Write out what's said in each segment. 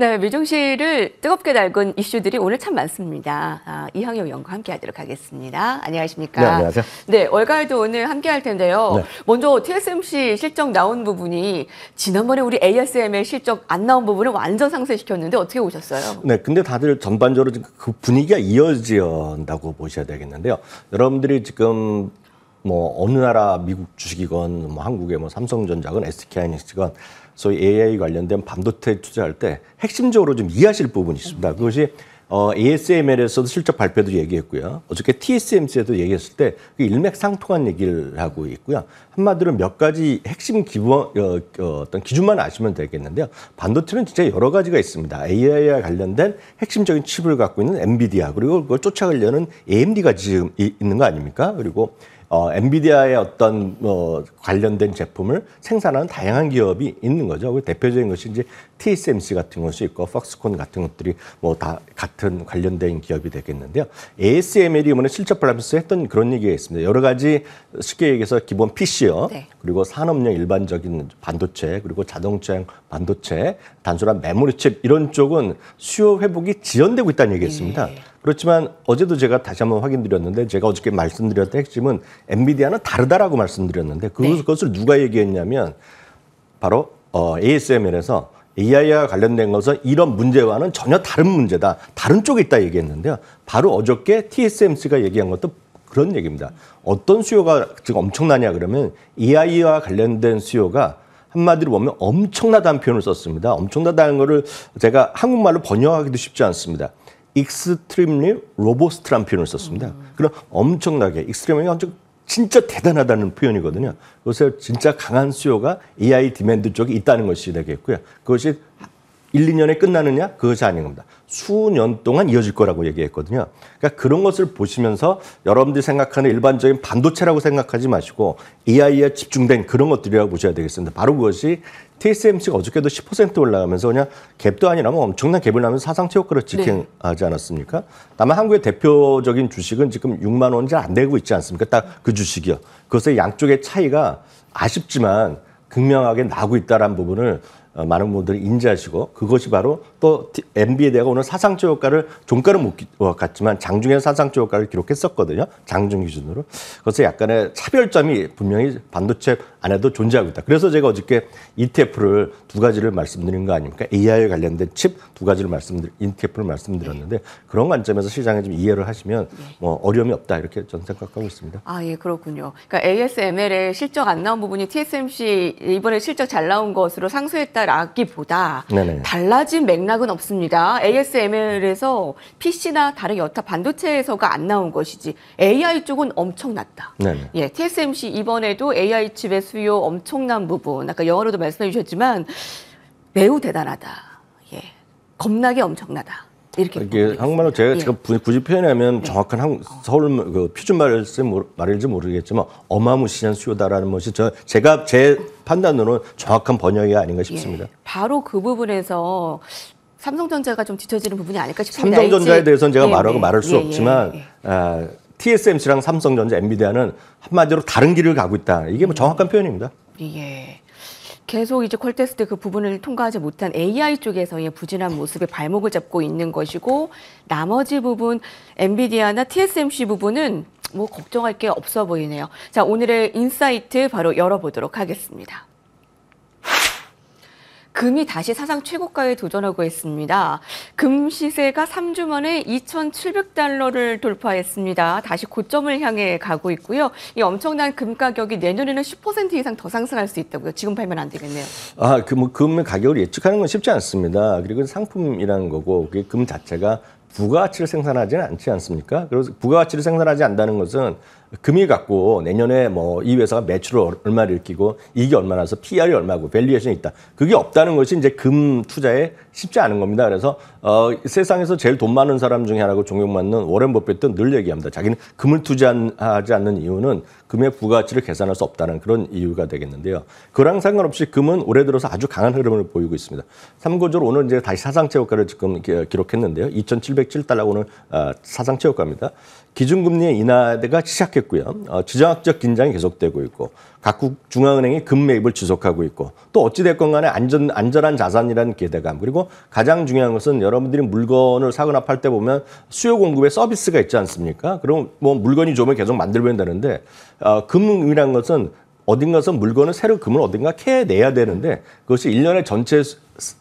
네, 미중시를 뜨겁게 달군 이슈들이 오늘 참 많습니다. 아, 이항영 연구 함께하도록 하겠습니다. 안녕하십니까? 네, 안녕하세요. 네, 월가에도 오늘 함께할 텐데요. 네. 먼저 TSMC 실적 나온 부분이 지난번에 우리 ASML 실적 안 나온 부분을 완전 상쇄시켰는데 어떻게 오셨어요? 네, 근데 다들 전반적으로 그 분위기가 이어진다고 보셔야 되겠는데요. 여러분들이 지금 뭐 어느 나라 미국 주식이건 뭐 한국의 뭐 삼성전자건 SK 하이닉스건 소위 AI 관련된 반도체 투자할 때 핵심적으로 좀 이해하실 부분이 있습니다. 그것이 어, ASML에서도 실적 발표도 얘기했고요. 어저께 TSMC에도 얘기했을 때 일맥상통한 얘기를 하고 있고요. 한마디로 몇 가지 핵심 기본 어, 어, 떤 기준만 아시면 되겠는데요. 반도체는 진짜 여러 가지가 있습니다. AI와 관련된 핵심적인 칩을 갖고 있는 엔비디아 그리고 그걸 쫓아가려는 AMD가 지금 있는 거 아닙니까? 그리고 어, 엔비디아의 어떤 뭐 관련된 제품을 생산하는 다양한 기업이 있는 거죠. 대표적인 것이 이제 TSMC 같은 것이 있고 팍스콘 같은 것들이 뭐 다 같은 관련된 기업이 되겠는데요. ASML이 이번에 실적 발표에서 했던 그런 얘기가 있습니다. 여러 가지 쉽게 얘기해서 기본 PC요. 네. 그리고 산업용 일반적인 반도체 그리고 자동차용 반도체 단순한 메모리 칩 이런 쪽은 수요 회복이 지연되고 있다는 얘기했습니다. 네. 그렇지만 어제도 제가 다시 한번 확인드렸는데 제가 어저께 말씀드렸던 핵심은 엔비디아는 다르다라고 말씀드렸는데 그것을 네. 누가 얘기했냐면 바로 어, ASML에서 AI와 관련된 것은 이런 문제와는 전혀 다른 문제다. 다른 쪽에 있다 얘기했는데요. 바로 어저께 TSMC가 얘기한 것도 그런 얘기입니다. 어떤 수요가 지금 엄청나냐 그러면 AI와 관련된 수요가 한마디로 보면 엄청나다는 표현을 썼습니다. 엄청나다는 거를 제가 한국말로 번역하기도 쉽지 않습니다. 익스트림리 로보스트란 표현을 썼습니다. 음. 그럼 엄청나게 익스트림이 아주 진짜 대단하다는 표현이거든요. 요새 진짜 강한 수요가 AI 디맨드 쪽에 있다는 것이 되겠고요. 그것이 1, 2년에 끝나느냐? 그것이 아닌 겁니다. 수 년 동안 이어질 거라고 얘기했거든요. 그러니까 그런 것을 보시면서 여러분들이 생각하는 일반적인 반도체라고 생각하지 마시고 AI에 집중된 그런 것들이라고 보셔야 되겠습니다. 바로 그것이 TSMC가 어저께도 10% 올라가면서 그냥 갭도 아니라면 엄청난 갭을 나면서 사상 최고가를 네. 직행하지 않았습니까? 다만 한국의 대표적인 주식은 지금 6만 원잘안 되고 있지 않습니까? 딱 그 주식이요. 그것의 양쪽의 차이가 아쉽지만 극명하게 나고 있다는 부분을 어, 많은 분들이 인지하시고 그것이 바로 또 MB에 대가 오늘 사상적 효과를 종가를 못 어, 갔지만 장중에는 사상적 효과를 기록했었거든요. 장중 기준으로. 그래서 약간의 차별점이 분명히 반도체 안에도 존재하고 있다. 그래서 제가 어저께 ETF를 두 가지를 말씀드린 거 아닙니까? AI에 관련된 칩 두 가지를 말씀드린 ETF를 말씀드렸는데 네. 그런 관점에서 시장에 좀 이해를 하시면 네. 뭐 어려움이 없다 이렇게 저는 생각하고 있습니다. 아, 예, 그렇군요. 그러니까 ASML의 실적 안 나온 부분이 TSMC 이번에 실적 잘 나온 것으로 상수했다 악기보다 네네. 달라진 맥락은 없습니다. ASML에서 PC나 다른 여타 반도체에서가 안 나온 것이지 AI 쪽은 엄청났다. 네네. 예, TSMC 이번에도 AI 칩의 수요 엄청난 부분 아까 영어로도 말씀해 주셨지만 매우 대단하다. 예, 겁나게 엄청나다. 이렇게 이게 한국말로 제가, 예. 제가 굳이 표현하면 예. 정확한 한, 국 서울 뭐 그 표준말일지 뭐, 말일지 모르겠지만 어마무시한 수요다라는 것이 저 제가 제 판단으로는 정확한 번역이 아닌가 싶습니다. 예. 바로 그 부분에서 삼성전자가 좀 뒤처지는 부분이 아닐까 싶습니다. 삼성전자에 대해서는 제가 예, 말하고 예. 말할 수 예, 없지만 아, TSMC랑 삼성전자, 엔비디아는 한마디로 다른 길을 가고 있다. 이게 뭐 정확한 표현입니다. 예. 계속 이제 콜테스트 그 부분을 통과하지 못한 AI 쪽에서의 부진한 모습에 발목을 잡고 있는 것이고 나머지 부분 엔비디아나 TSMC 부분은 뭐 걱정할 게 없어 보이네요. 자, 오늘의 인사이트 바로 열어보도록 하겠습니다. 금이 다시 사상 최고가에 도전하고 있습니다. 금 시세가 3주 만에 2,700달러를 돌파했습니다. 다시 고점을 향해 가고 있고요. 이 엄청난 금 가격이 내년에는 10% 이상 더 상승할 수 있다고요. 지금 팔면 안 되겠네요. 아, 그뭐 금의 가격을 예측하는 건 쉽지 않습니다. 그리고 상품이라는 거고 그게 금 자체가 부가가치를 생산하지는 않지 않습니까? 그래서 부가가치를 생산하지 않다는 는 것은 금일 갖고 내년에 뭐 이 회사가 매출을 얼마를 일으키고 이게 얼마나서 PR이 얼마고 밸리에이션이 있다. 그게 없다는 것이 이제 금 투자에 쉽지 않은 겁니다. 그래서 어, 세상에서 제일 돈 많은 사람 중에 하나고 존경받는 워렌 버핏도 늘 얘기합니다. 자기는 금을 투자하지 않는 이유는 금의 부가치를 계산할 수 없다는 그런 이유가 되겠는데요. 그랑 상관없이 금은 올해 들어서 아주 강한 흐름을 보이고 있습니다. 참고적으로 오늘 이제 다시 사상 최고가를 지금 기록했는데요. 2,707달러 오늘 어, 사상 최고가입니다. 기준금리의 인하가 대 시작했고요. 어, 지정학적 긴장이 계속되고 있고 각국 중앙은행이 금매입을 지속하고 있고 또 어찌됐건 간에 안전, 안전한 자산이라는 기대감 그리고 가장 중요한 것은 여러분들이 물건을 사거나 팔 때 보면 수요 공급의 서비스가 있지 않습니까? 그럼 뭐 물건이 좋으면 계속 만들면 되는데 어, 금융이라는 것은 어딘가서 물건을 새로 금을 어딘가 캐내야 되는데 그것이 일년에 전체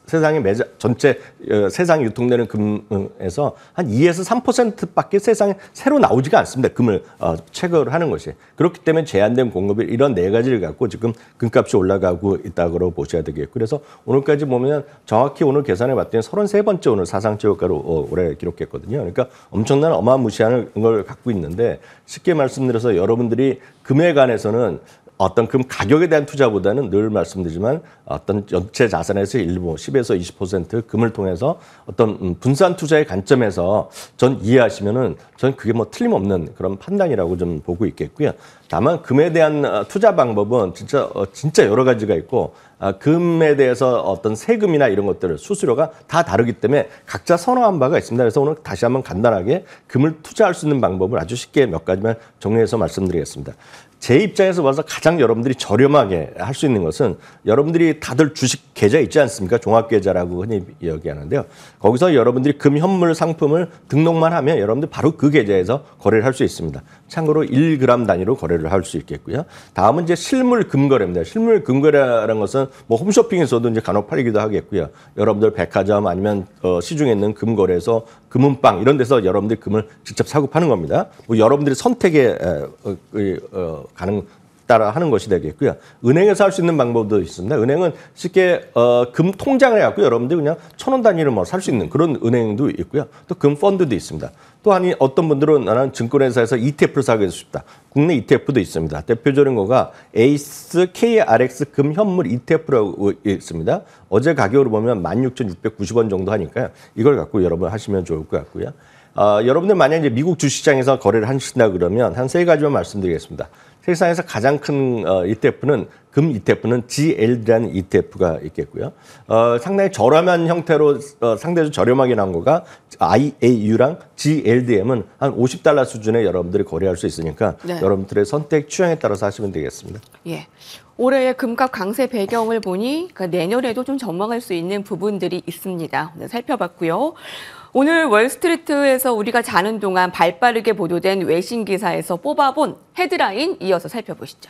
세상에 매자 전체 어, 세상에 유통되는 금에서 한 2에서 3%밖에 세상에 새로 나오지가 않습니다. 금을 어, 체결을 하는 것이 그렇기 때문에 제한된 공급이 이런 네 가지를 갖고 지금 금값이 올라가고 있다고 보셔야 되겠고 그래서 오늘까지 보면 정확히 오늘 계산해 봤더니 33번째 오늘 사상 최고가로 어, 올해 기록했거든요. 그러니까 엄청난 어마무시한 걸 갖고 있는데 쉽게 말씀드려서 여러분들이 금에 관해서는 어떤 금 가격에 대한 투자보다는 늘 말씀드리지만 어떤 전체 자산에서 일부 10에서 20% 금을 통해서 어떤 음, 분산 투자의 관점에서 전 이해하시면은 전 그게 뭐 틀림없는 그런 판단이라고 좀 보고 있겠고요. 다만 금에 대한 어, 투자 방법은 진짜 어, 진짜 여러 가지가 있고 아, 금에 대해서 어떤 세금이나 이런 것들을 수수료가 다 다르기 때문에 각자 선호한 바가 있습니다. 그래서 오늘 다시 한번 간단하게 금을 투자할 수 있는 방법을 아주 쉽게 몇 가지만 정리해서 말씀드리겠습니다. 제 입장에서 봐서 가장 여러분들이 저렴하게 할 수 있는 것은 여러분들이 다들 주식 계좌 있지 않습니까? 종합계좌라고 흔히 이야기하는데요. 거기서 여러분들이 금 현물 상품을 등록만 하면 여러분들 바로 그 계좌에서 거래를 할 수 있습니다. 참고로 1g 단위로 거래를 거래를 할수 있겠고요. 다음은 이제 실물 금거래입니다. 실물 금거래라는 것은 뭐 홈쇼핑에서도 이제 간혹 팔기도 리 하겠고요. 여러분들 백화점 아니면 어, 시중에 있는 금거래에서 금은방 이런 데서 여러분들 이 금을 직접 사고 파는 겁니다. 뭐여러분들이 선택에 어, 그, 어, 가능 따라 하는 것이 되겠고요. 은행에서 할 수 있는 방법도 있습니다. 은행은 쉽게 어, 금 통장을 해갖고 여러분들 그냥 천원 단위로 뭐 살 수 있는 그런 은행도 있고요. 또 금 펀드도 있습니다. 또한니 어떤 분들은 나는 증권회사에서 ETF를 사기도 쉽다. 국내 ETF도 있습니다. 대표적인 거가 에이스 KRX 금 현물 ETF라고 있습니다. 어제 가격으로 보면 16,690원 정도 하니까요. 이걸 갖고 여러분 하시면 좋을 것 같고요. 어, 여러분들 만약 이제 미국 주시장에서 거래를 하신다 그러면 한 세 가지만 말씀드리겠습니다. 세상에서 가장 큰 어, ETF는 금 ETF는 GL이라는 ETF가 있겠고요. 어, 상당히 저렴한 형태로 어, 상대적으로 저렴하게 나온 거가 IAU랑 GLDM은 한 50달러 수준에 여러분들이 거래할 수 있으니까 네. 여러분들의 선택 취향에 따라서 하시면 되겠습니다. 예. 올해의 금값 강세 배경을 보니 그 내년에도 좀 전망할 수 있는 부분들이 있습니다. 오늘 네, 살펴봤고요. 오늘 월스트리트에서 우리가 자는 동안 발빠르게 보도된 외신 기사에서 뽑아본 헤드라인 이어서 살펴보시죠.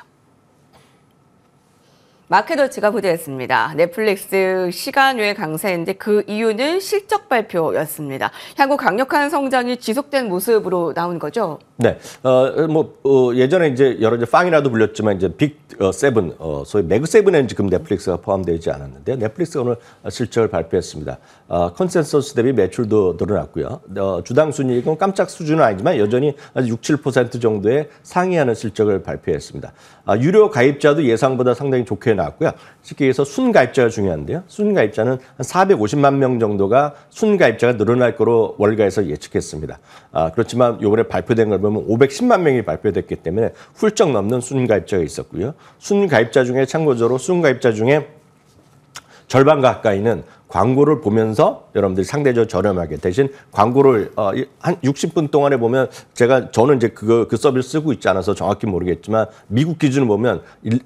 마켓월치가 보도했습니다. 넷플릭스 시간 외 강세인데 그 이유는 실적 발표였습니다. 향후 강력한 성장이 지속된 모습으로 나온 거죠. 네, 어 뭐 어, 예전에 이제 여러 이제 빵이라도 불렸지만 이제 빅 어, 세븐, 어, 소위 매그 세븐에 지금 넷플릭스가 포함되지 않았는데 넷플릭스 가 오늘 실적을 발표했습니다. 어, 컨센서스 대비 매출도 늘어났고요. 어, 주당 순이익은 깜짝 수준은 아니지만 여전히 6, 7% 정도의 상회하는 실적을 발표했습니다. 아, 유료 가입자도 예상보다 상당히 좋게 나왔고요. 쉽게 얘기해서 순가입자가 중요한데요. 순가입자는 한 450만 명 정도가 순가입자가 늘어날 거로 월가에서 예측했습니다. 아, 그렇지만 요번에 발표된 걸 보면 510만 명이 발표됐기 때문에 훌쩍 넘는 순가입자가 있었고요. 순가입자 중에 참고적으로 순가입자 중에 절반 가까이는 광고를 보면서 여러분들이 상대적으로 저렴하게 대신 광고를 어, 한 60분 동안에 보면 제가 저는 이제 그거 그 서비스 쓰고 있지 않아서 정확히 모르겠지만 미국 기준을 보면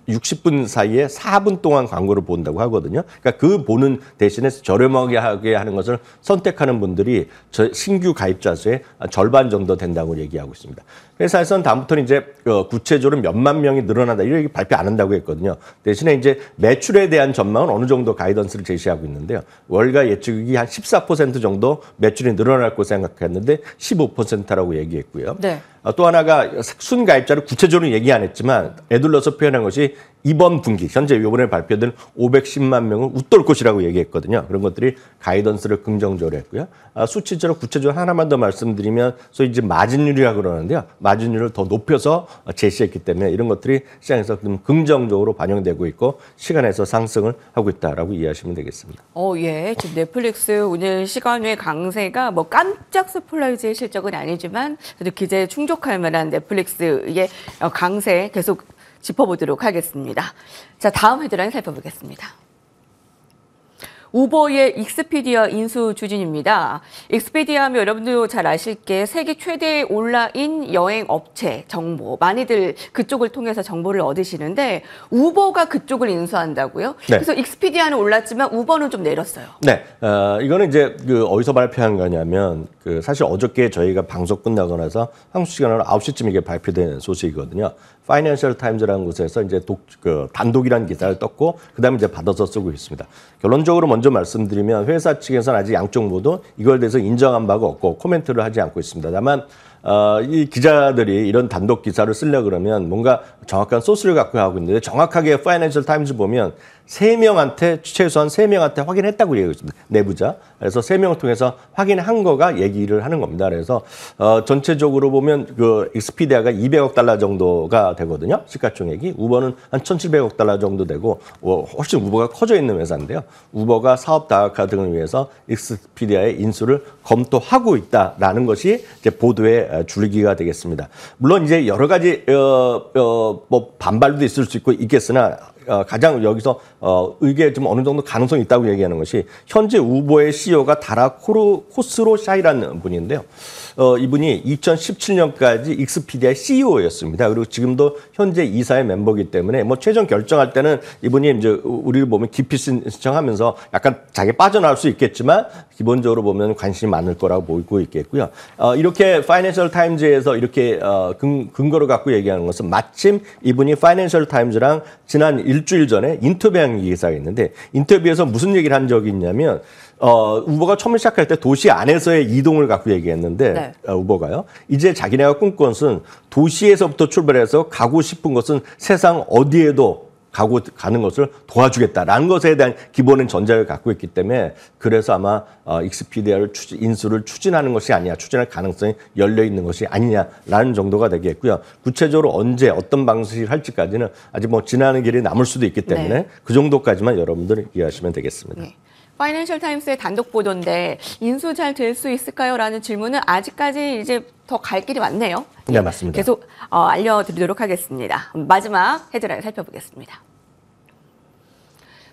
60분 사이에 4분 동안 광고를 본다고 하거든요. 그러니까 그 보는 대신에 저렴하게 하게 하는 것을 선택하는 분들이 저 신규 가입자 수의 절반 정도 된다고 얘기하고 있습니다. 회사에서는 다음부터는 이제 어, 구체적으로 몇만 명이 늘어난다 이런 얘기 발표 안 한다고 했거든요. 대신에 이제 매출에 대한 전망은 어느 정도 가이던스를 제시하고 있는데요. 월가 예측이 한 14% 정도 매출이 늘어날 거 생각했는데 15%라고 얘기했고요. 네. 아, 또 하나가 순가입자를 구체적으로 얘기 안 했지만 애둘러서 표현한 것이 이번 분기 현재 요번에 발표된 510만 명은 웃돌 것이라고 얘기했거든요. 그런 것들이 가이던스를 긍정적으로 했고요. 아, 수치적으로 구체적으로 하나만 더 말씀드리면 소위 이제 마진율이라고 그러는데요. 마진율을 더 높여서 제시했기 때문에 이런 것들이 시장에서 좀 긍정적으로 반영되고 있고 시간에서 상승을 하고 있다라고 이해하시면 되겠습니다. 어, 예. 지금 넷플릭스 오늘 시간 외 강세가 뭐 깜짝 스플라이즈의 실적은 아니지만 그래도 기재 충족 충족할 만한 넷플릭스의 강세 계속 짚어보도록 하겠습니다. 자, 다음 헤드라인 살펴보겠습니다. 우버의 익스피디아 인수 추진입니다. 익스피디아 하면 여러분도 잘 아실 게 세계 최대의 온라인 여행 업체 정보 많이들 그쪽을 통해서 정보를 얻으시는데 우버가 그쪽을 인수한다고요? 네. 그래서 익스피디아는 올랐지만 우버는 좀 내렸어요. 네, 어, 이거는 이제 그 어디서 발표한 거냐면 그 사실 어저께 저희가 방송 끝나고 나서 한국 시간으로 9시쯤 이게 발표된 소식이거든요. 파이낸셜 타임즈라는 곳에서 이제 독, 그 단독이라는 기사를 떴고 그다음에 이제 받아서 쓰고 있습니다. 결론적으로 먼저 먼저 말씀드리면 회사 측에서는 아직 양쪽 모두 이걸 대해서 인정한 바가 없고 코멘트를 하지 않고 있습니다. 다만 어, 이 기자들이 이런 단독 기사를 쓰려 그러면 뭔가 정확한 소스를 갖고 하고 있는데 정확하게 파이낸셜 타임즈 보면 세명한테 최소한 세명한테 확인했다고 얘기했습니다 내부자. 그래서 세명을 통해서 확인한 거가 얘기를 하는 겁니다. 그래서 어, 전체적으로 보면 그 익스피디아가 200억 달러 정도가 되거든요. 시가총액이. 우버는 한 1,700억 달러 정도 되고 어, 훨씬 우버가 커져 있는 회사인데요. 우버가 사업 다각화 등을 위해서 익스피디아의 인수를 검토하고 있다라는 것이 이제 보도의 줄기가 되겠습니다. 물론 이제 여러 가지 어, 어, 뭐 반발도 있을 수 있고 있겠으나 어, 가장 여기서 어, 이게 좀 어느 정도 가능성이 있다고 얘기하는 것이 현재 우보의 CEO가 다라 코르 코스로 샤이라는 분인데요. 어, 이분이 2017년까지 익스피디아 CEO였습니다. 그리고 지금도 현재 이사의 멤버이기 때문에 뭐 최종 결정할 때는 이분이 이제 우리를 보면 깊이 신청하면서 약간 자기 빠져나올 수 있겠지만 기본적으로 보면 관심이 많을 거라고 보이고 있겠고요. 어, 이렇게 파이낸셜 타임즈에서 이렇게 어, 근, 근거를 갖고 얘기하는 것은 마침 이분이 파이낸셜 타임즈랑 지난 일주일 전에 인터뷰한 기사가 있는데 인터뷰에서 무슨 얘기를 한 적이 있냐면 어, 우버가 처음 시작할 때 도시 안에서의 이동을 갖고 얘기했는데 네. 어, 우버가요. 이제 자기네가 꿈꾼 것은 도시에서부터 출발해서 가고 싶은 것은 세상 어디에도 가고 가는 것을 도와주겠다라는 것에 대한 기본은 전제를 갖고 있기 때문에 그래서 아마 어, 익스피디아를 추진, 인수를 추진하는 것이 아니냐 추진할 가능성이 열려 있는 것이 아니냐라는 정도가 되겠고요 구체적으로 언제 어떤 방식을 할지까지는 아직 뭐 지나는 길이 남을 수도 있기 때문에 네. 그 정도까지만 여러분들 이해하시면 되겠습니다. 네. 파이낸셜 타임스의 단독 보도인데 인수 잘 될 수 있을까요? 라는 질문은 아직까지 이제 더 갈 길이 많네요. 네, 맞습니다. 계속 어, 알려드리도록 하겠습니다. 마지막 헤드라인 살펴보겠습니다.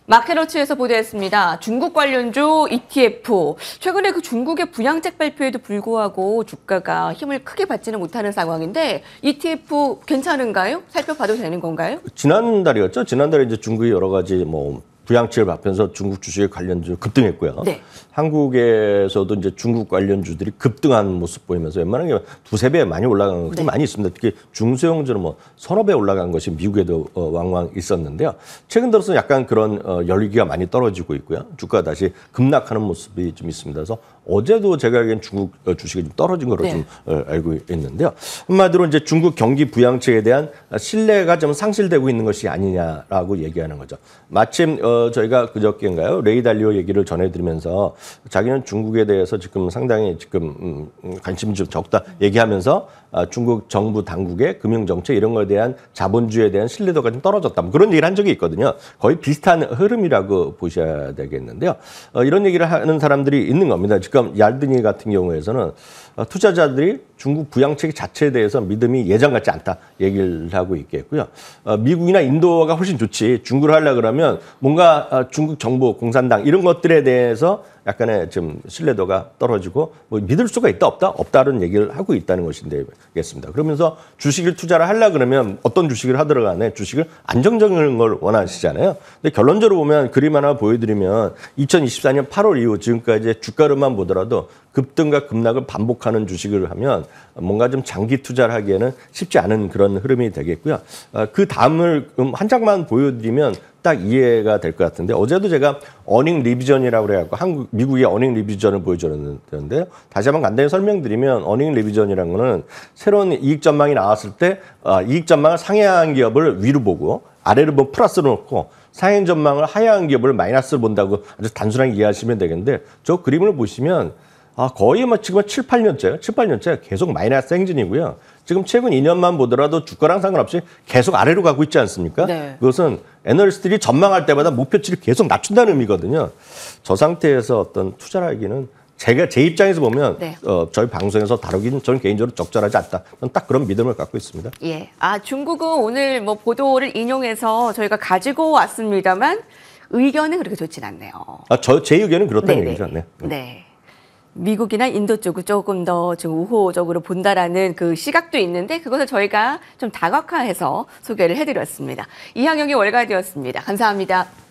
마케러치에서 보도했습니다. 중국 관련주 ETF. 최근에 그 중국의 분양책 발표에도 불구하고 주가가 힘을 크게 받지는 못하는 상황인데 ETF 괜찮은가요? 살펴봐도 되는 건가요? 지난달이었죠. 지난달에 이제 중국이 여러 가지 뭐 부양책을 맞면서 중국 주식에 관련주 급등했고요. 네. 한국에서도 이제 중국 관련주들이 급등한 모습 보이면서 웬만한 게 두세 배 많이 올라간 것도 네. 많이 있습니다. 특히 중소형주는 뭐 서너 배 올라간 것이 미국에도 어, 왕왕 있었는데요. 최근 들어서 약간 그런 어, 열기가 많이 떨어지고 있고요. 주가 다시 급락하는 모습이 좀 있습니다. 그래서 어제도 제가 알기엔 중국 어, 주식이 좀 떨어진 걸로 네. 좀 어, 알고 있는데요. 한마디로 이제 중국 경기 부양책에 대한 신뢰가 좀 상실되고 있는 것이 아니냐라고 얘기하는 거죠. 마침 어, 저희가 그저께인가요? 레이 달리오 얘기를 전해드리면서 자기는 중국에 대해서 지금 상당히 지금 음, 음 관심이 좀 적다 얘기하면서 아, 중국 정부 당국의 금융 정책 이런 거에 대한 자본주의에 대한 신뢰도가 좀 떨어졌다. 뭐 그런 얘기를 한 적이 있거든요. 거의 비슷한 흐름이라고 보셔야 되겠는데요. 어, 이런 얘기를 하는 사람들이 있는 겁니다. 지금 그럼 그러니까 얄드니 같은 경우에서는 어, 투자자들이 중국 부양책 자체에 대해서 믿음이 예전 같지 않다 얘기를 하고 있겠고요. 어, 미국이나 인도가 훨씬 좋지 중국을 하려 그러면 뭔가 어, 중국 정부 공산당 이런 것들에 대해서 약간의 좀 신뢰도가 떨어지고 뭐 믿을 수가 있다 없다 없다는 얘기를 하고 있다는 것인데겠습니다. 그러면서 주식을 투자를 하려 그러면 어떤 주식을 하더라 간에 주식을 안정적인 걸 원하시잖아요. 근데 결론적으로 보면 그림 하나 보여드리면 2024년 8월 이후 지금까지 주가로만 보더라도 급등과 급락을 반복하는 주식을 하면 뭔가 좀 장기 투자를 하기에는 쉽지 않은 그런 흐름이 되겠고요. 어, 그 다음을 음, 한 장만 보여드리면 딱 이해가 될 것 같은데 어제도 제가 어닝 리비전이라고 그래갖고 한국 미국의 어닝 리비전을 보여줬는데요. 다시 한번 간단히 설명드리면 어닝 리비전이라는 거는 새로운 이익 전망이 나왔을 때 어, 이익 전망을 상향한 기업을 위로 보고 아래를 보면 뭐 플러스로 놓고 상향 전망을 하향한 기업을 마이너스로 본다고 아주 단순하게 이해하시면 되겠는데 저 그림을 보시면 아, 거의 뭐 지금 7, 8년째, 7, 8년째 계속 마이너스 행진이고요. 지금 최근 2년만 보더라도 주가랑 상관없이 계속 아래로 가고 있지 않습니까? 네. 그것은 애널리스트들이 전망할 때마다 목표치를 계속 낮춘다는 의미거든요. 저 상태에서 어떤 투자를 하기는 제가 제 입장에서 보면 네. 어, 저희 방송에서 다루기는 저는 개인적으로 적절하지 않다. 저는 딱 그런 믿음을 갖고 있습니다. 예. 아 중국은 오늘 뭐 보도를 인용해서 저희가 가지고 왔습니다만 의견은 그렇게 좋진 않네요. 아저 제 의견은 그렇다는 네네. 네. 얘기죠. 네. 네. 미국이나 인도 쪽을 조금 더 지금 우호적으로 본다라는 그 시각도 있는데 그것을 저희가 좀 다각화해서 소개를 해드렸습니다. 이항영의 월가디였습니다. 감사합니다.